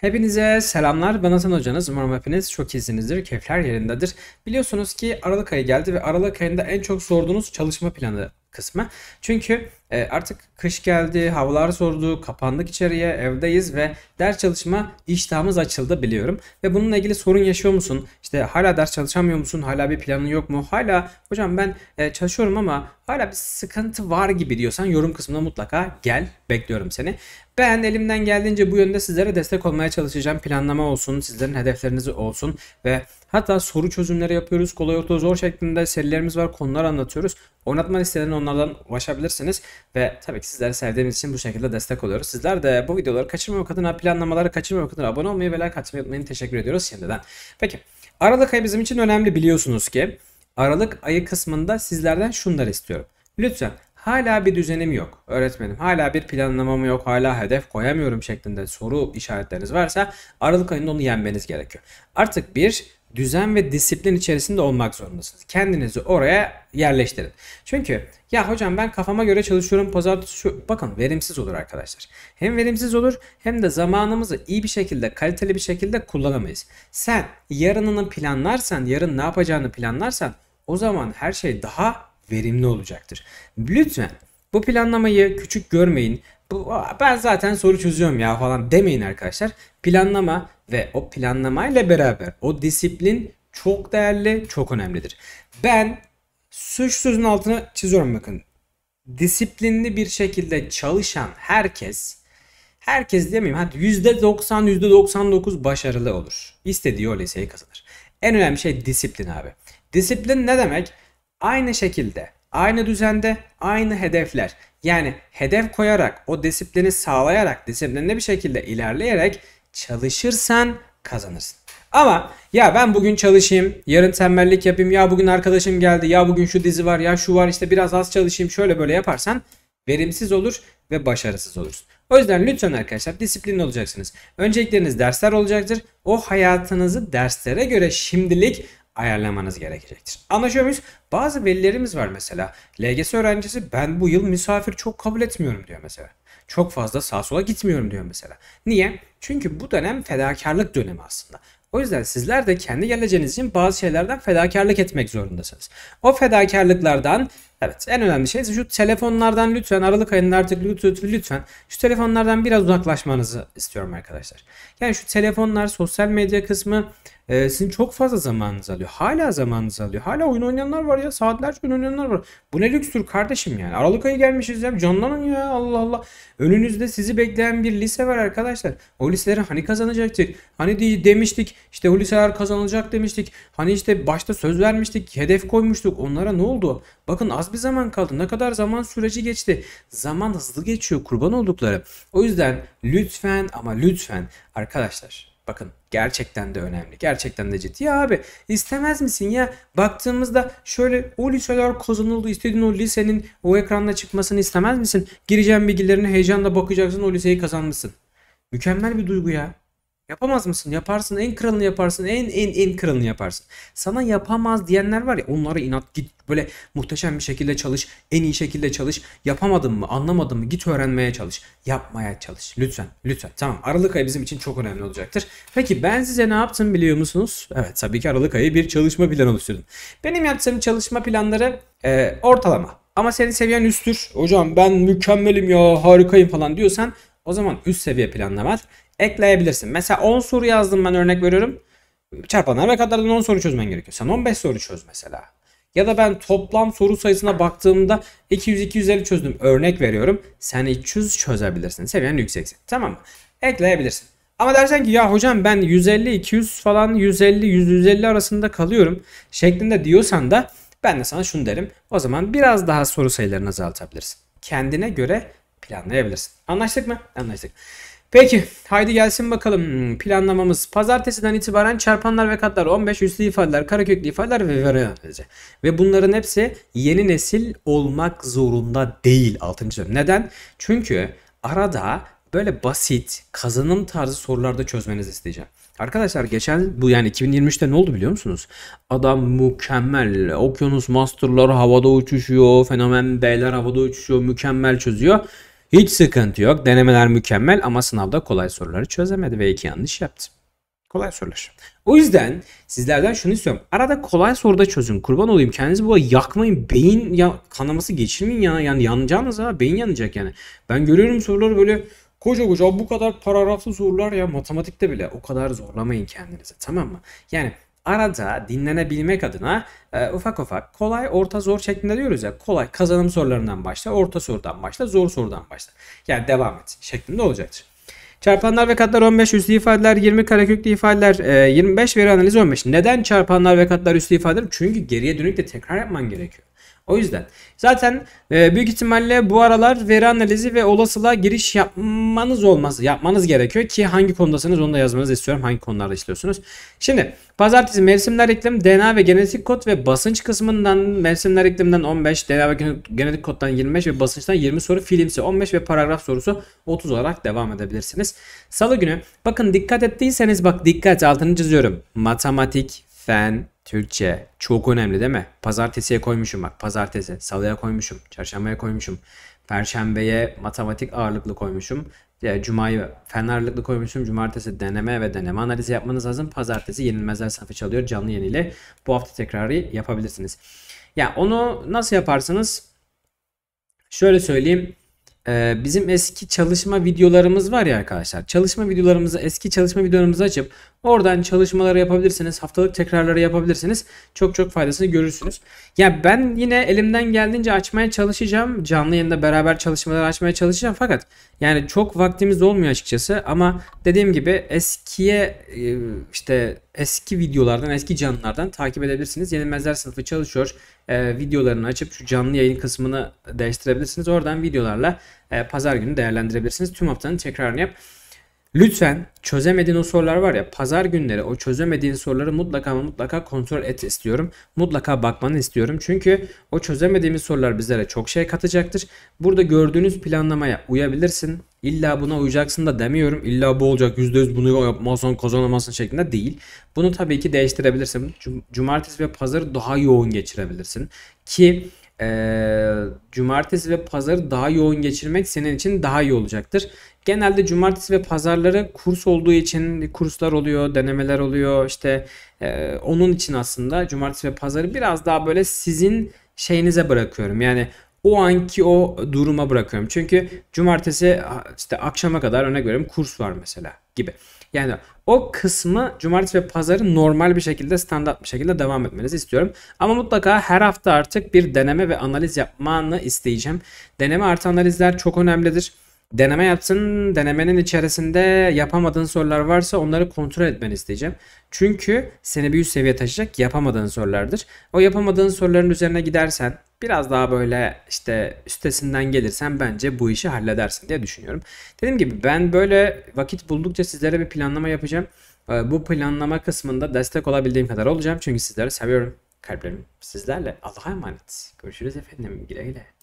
Hepinize selamlar. Ben Hasan Hocanız. Umarım hepiniz çok iyisinizdir. Keyifler yerindedir. Biliyorsunuz ki Aralık ayı geldi ve Aralık ayında en çok sorduğunuz çalışma planı kısmı. Çünkü e, artık kış geldi, havalar sordu, kapandık içeriye, evdeyiz ve ders çalışma iştahımız açıldı biliyorum. Ve bununla ilgili sorun yaşıyor musun? İşte hala ders çalışamıyor musun? Hala bir planın yok mu? Hala hocam ben e, çalışıyorum ama hala bir sıkıntı var gibi diyorsan yorum kısmına mutlaka gel. Bekliyorum seni. Ben elimden geldiğince bu yönde sizlere destek olmaya çalışacağım. Planlama olsun, sizlerin hedeflerinizi olsun ve hatta soru çözümleri yapıyoruz. Kolay orta zor şeklinde serilerimiz var. Konular anlatıyoruz. Oynatma listelerini onlardan ulaşabilirsiniz. Ve tabii ki sizleri sevdiğimiz için bu şekilde destek oluyoruz. Sizler de bu videoları kaçırmamak adına planlamaları kaçırmamak adına abone olmayı ve like atmayı unutmayın. Teşekkür ediyoruz şimdiden. Peki Aralık ayı bizim için önemli biliyorsunuz ki. Aralık ayı kısmında sizlerden şunları istiyorum. Lütfen hala bir düzenim yok öğretmenim hala bir planlamam yok hala hedef koyamıyorum şeklinde soru işaretleriniz varsa Aralık ayında onu yenmeniz gerekiyor. Artık bir düzen ve disiplin içerisinde olmak zorundasınız. Kendinizi oraya yerleştirin. Çünkü ya hocam ben kafama göre çalışıyorum pazartesi şu bakın verimsiz olur arkadaşlar. Hem verimsiz olur hem de zamanımızı iyi bir şekilde kaliteli bir şekilde kullanamayız. Sen yarınını planlarsan yarın ne yapacağını planlarsan o zaman her şey daha verimli olacaktır. Lütfen bu planlamayı küçük görmeyin bu, ben zaten soru çözüyorum ya falan demeyin arkadaşlar. Planlama ve o planlamayla beraber o disiplin çok değerli, çok önemlidir. Ben suç sözünün altına çiziyorum bakın. Disiplinli bir şekilde çalışan herkes, herkes demeyeyim hadi %90, %99 başarılı olur. İstediği o liseyi kazanır. En önemli şey disiplin abi. Disiplin ne demek? Aynı şekilde Aynı düzende aynı hedefler. Yani hedef koyarak o disiplini sağlayarak disiplinli bir şekilde ilerleyerek çalışırsan kazanırsın. Ama ya ben bugün çalışayım, yarın tembellik yapayım, ya bugün arkadaşım geldi, ya bugün şu dizi var, ya şu var işte biraz az çalışayım şöyle böyle yaparsan verimsiz olur ve başarısız olursun. O yüzden lütfen arkadaşlar disiplinli olacaksınız. Öncelikleriniz dersler olacaktır. O hayatınızı derslere göre şimdilik ayarlamanız gerekecektir. Anlaşıyor muyuz? Bazı velilerimiz var mesela. LGS öğrencisi ben bu yıl misafir çok kabul etmiyorum diyor mesela. Çok fazla sağa sola gitmiyorum diyor mesela. Niye? Çünkü bu dönem fedakarlık dönemi aslında. O yüzden sizler de kendi geleceğiniz için bazı şeylerden fedakarlık etmek zorundasınız. O fedakarlıklardan evet en önemli şey şu telefonlardan lütfen Aralık ayında artık lütfen, lütfen şu telefonlardan biraz uzaklaşmanızı istiyorum arkadaşlar. Yani şu telefonlar, sosyal medya kısmı e, sizin çok fazla zamanınız alıyor. Hala zamanınız alıyor. Hala oyun oynayanlar var ya. Saatlerce oyun oynayanlar var. Bu ne lükstür kardeşim yani. Aralık ayı gelmişiz ya. Canlanın ya Allah Allah. Önünüzde sizi bekleyen bir lise var arkadaşlar. O liseleri hani kazanacaktık? Hani diye demiştik. İşte o liseler kazanılacak demiştik. Hani işte başta söz vermiştik. Hedef koymuştuk. Onlara ne oldu? Bakın az bir zaman kaldı. Ne kadar zaman süreci geçti. Zaman hızlı geçiyor kurban oldukları. O yüzden lütfen ama lütfen arkadaşlar Bakın gerçekten de önemli. Gerçekten de ciddi. Ya abi istemez misin ya? Baktığımızda şöyle o liseler kazanıldı. istediğin o lisenin o ekranda çıkmasını istemez misin? Gireceğin bilgilerine heyecanla bakacaksın o liseyi kazanmışsın. Mükemmel bir duygu ya. Yapamaz mısın? Yaparsın. En kralını yaparsın. En en en kralını yaparsın. Sana yapamaz diyenler var ya onlara inat git böyle muhteşem bir şekilde çalış. En iyi şekilde çalış. Yapamadın mı? Anlamadın mı? Git öğrenmeye çalış. Yapmaya çalış. Lütfen. Lütfen. Tamam. Aralık ayı bizim için çok önemli olacaktır. Peki ben size ne yaptım biliyor musunuz? Evet tabii ki Aralık ayı bir çalışma planı oluşturdum. Benim yaptığım çalışma planları e, ortalama. Ama senin seviyen üsttür. Hocam ben mükemmelim ya harikayım falan diyorsan o zaman üst seviye planlamak ekleyebilirsin. Mesela 10 soru yazdım ben örnek veriyorum. Çarpanlar ve katlardan 10 soru çözmen gerekiyor. Sen 15 soru çöz mesela. Ya da ben toplam soru sayısına baktığımda 200-250 çözdüm. Örnek veriyorum. Sen 300 çözebilirsin. Seviyen yüksekse. Tamam mı? Ekleyebilirsin. Ama dersen ki ya hocam ben 150-200 falan 150-150 arasında kalıyorum şeklinde diyorsan da ben de sana şunu derim. O zaman biraz daha soru sayılarını azaltabilirsin. Kendine göre planlayabilirsin. Anlaştık mı? Anlaştık. Peki haydi gelsin bakalım hmm, planlamamız. Pazartesiden itibaren çarpanlar ve katlar 15 üstü ifadeler, karaköklü ifadeler ve verilmece. Ve bunların hepsi yeni nesil olmak zorunda değil 6. dönem. Neden? Çünkü arada böyle basit kazanım tarzı sorularda çözmenizi isteyeceğim. Arkadaşlar geçen bu yani 2023'te ne oldu biliyor musunuz? Adam mükemmel okyanus masterları havada uçuşuyor, fenomen beyler havada uçuşuyor, mükemmel çözüyor. Hiç sıkıntı yok. Denemeler mükemmel ama sınavda kolay soruları çözemedi ve iki yanlış yaptı. Kolay sorular. O yüzden sizlerden şunu istiyorum. Arada kolay soruda çözün. Kurban olayım. Kendinizi bu yakmayın. Beyin ya kanaması geçirmeyin ya. Yani yanacağınız ha. Beyin yanacak yani. Ben görüyorum soruları böyle koca koca bu kadar paragraflı sorular ya matematikte bile o kadar zorlamayın kendinizi tamam mı? Yani arada dinlenebilmek adına e, ufak ufak kolay orta zor şeklinde diyoruz ya kolay kazanım sorularından başla orta sorudan başla zor sorudan başla yani devam et şeklinde olacaktır. Çarpanlar ve katlar 15, üslü ifadeler 20, kareköklü ifadeler e, 25, veri analizi 15. Neden çarpanlar ve katlar üslü ifadeler? Çünkü geriye dönük de tekrar yapman gerekiyor. O yüzden zaten e, büyük ihtimalle bu aralar veri analizi ve olasılığa giriş yapmanız olmaz. Yapmanız gerekiyor ki hangi konudasınız onu da yazmanızı istiyorum. Hangi konularda istiyorsunuz. Şimdi pazartesi mevsimler iklim, DNA ve genetik kod ve basınç kısmından mevsimler iklimden 15, DNA ve genetik koddan 25 ve basınçtan 20 soru, filmsi 15 ve paragraf sorusu 30 olarak devam edebilirsiniz. Salı günü bakın dikkat ettiyseniz bak dikkat altını çiziyorum. Matematik, fen, Türkçe çok önemli değil mi? Pazartesiye koymuşum bak. Pazartesi, salıya koymuşum, çarşambaya koymuşum. Perşembeye matematik ağırlıklı koymuşum. Yani e, Cuma'yı fen ağırlıklı koymuşum. Cumartesi deneme ve deneme analizi yapmanız lazım. Pazartesi yenilmezler sınıfı çalıyor canlı yeniyle. Bu hafta tekrarı yapabilirsiniz. Ya yani onu nasıl yaparsınız? Şöyle söyleyeyim. Ee, bizim eski çalışma videolarımız var ya arkadaşlar. Çalışma videolarımızı eski çalışma videolarımızı açıp oradan çalışmaları yapabilirsiniz. Haftalık tekrarları yapabilirsiniz. Çok çok faydasını görürsünüz. Ya ben yine elimden geldiğince açmaya çalışacağım. Canlı yayında beraber çalışmaları açmaya çalışacağım. Fakat yani çok vaktimiz olmuyor açıkçası. Ama dediğim gibi eskiye e, işte eski videolardan, eski canlılardan takip edebilirsiniz. Yenilmezler sınıfı çalışıyor. E, videolarını açıp şu canlı yayın kısmını değiştirebilirsiniz. Oradan videolarla e, pazar günü değerlendirebilirsiniz. Tüm haftanın tekrarını yap. Lütfen çözemediğin o sorular var ya pazar günleri o çözemediğin soruları mutlaka mutlaka kontrol et istiyorum. Mutlaka bakmanı istiyorum. Çünkü o çözemediğimiz sorular bizlere çok şey katacaktır. Burada gördüğünüz planlamaya uyabilirsin. İlla buna uyacaksın da demiyorum. İlla bu olacak %100 bunu yapmazsan kazanamazsın şeklinde değil. Bunu tabii ki değiştirebilirsin. Cumartesi ve pazarı daha yoğun geçirebilirsin. Ki e, cumartesi ve pazarı daha yoğun geçirmek senin için daha iyi olacaktır. Genelde cumartesi ve pazarları kurs olduğu için kurslar oluyor, denemeler oluyor. İşte e, onun için aslında cumartesi ve pazarı biraz daha böyle sizin şeyinize bırakıyorum. Yani o anki o duruma bırakıyorum. Çünkü cumartesi işte akşama kadar örnek veriyorum kurs var mesela gibi. Yani o kısmı cumartesi ve pazarı normal bir şekilde standart bir şekilde devam etmenizi istiyorum. Ama mutlaka her hafta artık bir deneme ve analiz yapmanı isteyeceğim. Deneme artı analizler çok önemlidir. Deneme yapsın, denemenin içerisinde yapamadığın sorular varsa onları kontrol etmeni isteyeceğim. Çünkü seni bir üst seviye taşıyacak yapamadığın sorulardır. O yapamadığın soruların üzerine gidersen biraz daha böyle işte üstesinden gelirsen bence bu işi halledersin diye düşünüyorum. Dediğim gibi ben böyle vakit buldukça sizlere bir planlama yapacağım. Ee, bu planlama kısmında destek olabildiğim kadar olacağım. Çünkü sizleri seviyorum. Kalplerim sizlerle. Allah'a emanet. Görüşürüz efendim. Güle güle.